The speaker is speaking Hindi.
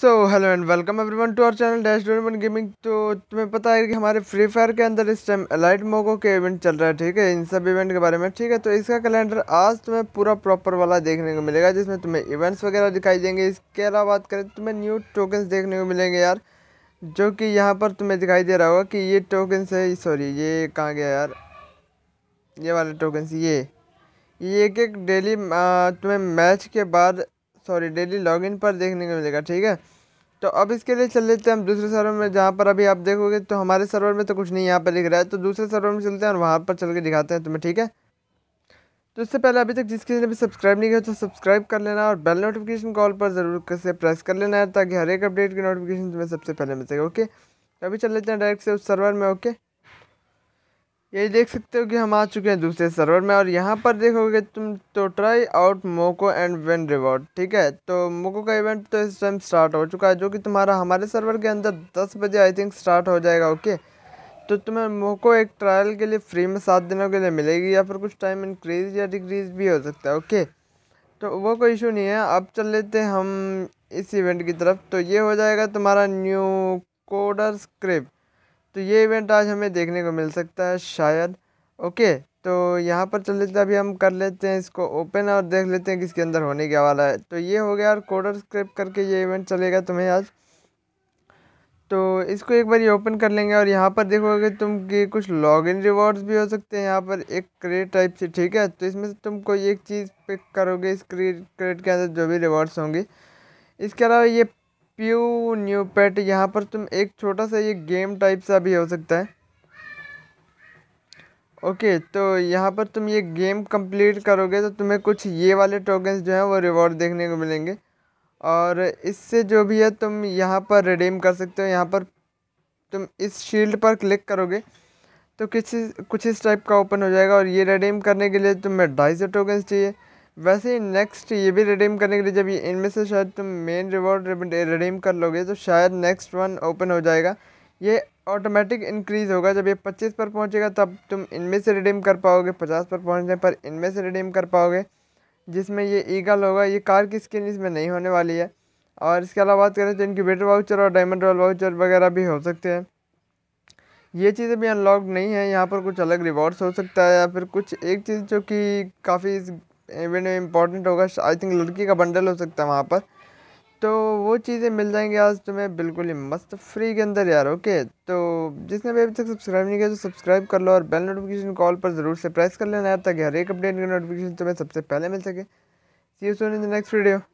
so hello and welcome everyone to our channel dash one gaming तो तुम्हें पता है कि हमारे फ्री फायर के अंदर इस टाइम अलाइट मोगो के इवेंट चल रहा है ठीक है इन सब इवेंट के बारे में ठीक है तो इसका कैलेंडर आज तुम्हें पूरा प्रॉपर वाला देखने को मिलेगा जिसमें तुम्हें इवेंट्स वगैरह दिखाई देंगे इसके अलावा बात करें तो तुम्हें न्यू टोकन्स देखने को मिलेंगे यार जो कि यहाँ पर तुम्हें दिखाई दे रहा होगा कि ये टोकन्स है सॉरी ये कहाँ गया यार ये वाले टोकन्स ये ये एक एक डेली तुम्हें मैच के बाद सॉरी डेली लॉगिन पर देखने को मिलेगा ठीक है तो अब इसके लिए चल लेते हैं हम दूसरे सर्वर में जहाँ पर अभी आप देखोगे तो हमारे सर्वर में तो कुछ नहीं यहाँ पर लिख रहा है तो दूसरे सर्वर में चलते हैं और वहाँ पर चल के दिखाते हैं तुम्हें ठीक है तो इससे पहले अभी तक जिस किसी ने भी सब्सक्राइब नहीं किया तो सब्सक्राइब कर लेना और बेल नोटिफिकेशन कॉल पर ज़रूर से प्रेस कर लेना है ताकि हर एक अपडेट की नोटिफिकेशन तुम्हें सबसे पहले मिल सके ओके तो अभी चल लेते हैं डायरेक्ट से उस सर्वर में ओके ये देख सकते हो कि हम आ चुके हैं दूसरे सर्वर में और यहाँ पर देखोगे तुम तो try out Moco and win reward ठीक है तो मोको का इवेंट तो इस टाइम स्टार्ट हो चुका है जो कि तुम्हारा हमारे सर्वर के अंदर दस बजे आई थिंक स्टार्ट हो जाएगा ओके तो तुम्हें मोको एक ट्रायल के लिए फ्री में सात दिनों के लिए मिलेगी या फिर कुछ टाइम इंक्रीज या डिक्रीज भी हो सकता है ओके तो वो कोई इशू नहीं है अब चल लेते हम इस इवेंट की तरफ तो ये हो जाएगा तुम्हारा न्यू कोडर स्क्रिप्ट तो ये इवेंट आज हमें देखने को मिल सकता है शायद ओके तो यहाँ पर चल लेते अभी हम कर लेते हैं इसको ओपन और देख लेते हैं कि इसके अंदर होने क्या वाला है तो ये हो गया और कोडर स्क्रिप करके ये इवेंट चलेगा तुम्हें आज तो इसको एक बार ओपन कर लेंगे और यहाँ पर देखोगे तुम कि कुछ लॉग इन रिवॉर्ड्स भी हो सकते हैं यहाँ पर एक क्रेड टाइप से ठीक है तो इसमें से तुम कोई एक चीज़ पिक करोगे इस क्रेड के अंदर जो भी रिवॉर्ड्स होंगे इसके अलावा ये प्यू न्यू पेट यहाँ पर तुम एक छोटा सा ये गेम टाइप सा भी हो सकता है ओके तो यहाँ पर तुम ये गेम कंप्लीट करोगे तो तुम्हें कुछ ये वाले टोकन्स जो हैं वो रिवॉर्ड देखने को मिलेंगे और इससे जो भी है तुम यहाँ पर रिडीम कर सकते हो यहाँ पर तुम इस शील्ड पर क्लिक करोगे तो किसी कुछ इस टाइप का ओपन हो जाएगा और ये रिडीम करने के लिए तुम्हें ढाई सौ टोकन्स चाहिए वैसे ही नेक्स्ट ये भी रिडीम करने के लिए जब इनमें से शायद तुम मेन रिवॉर्ड रिडीम कर लोगे तो शायद नेक्स्ट वन ओपन हो जाएगा ये ऑटोमेटिक इंक्रीज़ होगा जब ये पच्चीस पर पहुंचेगा तब तुम इनमें से रिडीम कर पाओगे पचास पर पहुंचने पर इनमें से रिडीम कर पाओगे जिसमें ये ईगल होगा ये कार की स्किन इसमें नहीं होने वाली है और इसके अलावा बात करें तो इनकी बेटर वाउचर और डायमंड रॉयल वाउचर वगैरह भी हो सकते हैं ये चीज़ें भी अनलॉक नहीं है यहाँ पर कुछ अलग रिवॉर्ड्स हो सकता है या फिर कुछ एक चीज़ जो कि काफ़ी इवेंट में इंपॉर्टेंट होगा आई थिंक लड़की का बंडल हो सकता है वहाँ पर तो वो चीज़ें मिल जाएंगी आज तुम्हें बिल्कुल ही मस्त फ्री के अंदर यार ओके तो जिसने भी अभी तक सब्सक्राइब नहीं किया तो सब्सक्राइब कर लो और बेल नोटिफिकेशन कॉल पर ज़रूर से प्रेस कर लेना यार ताकि हर एक अपडेट की नोटिफिकेशन तुम्हें सबसे पहले मिल सके see you soon in the next video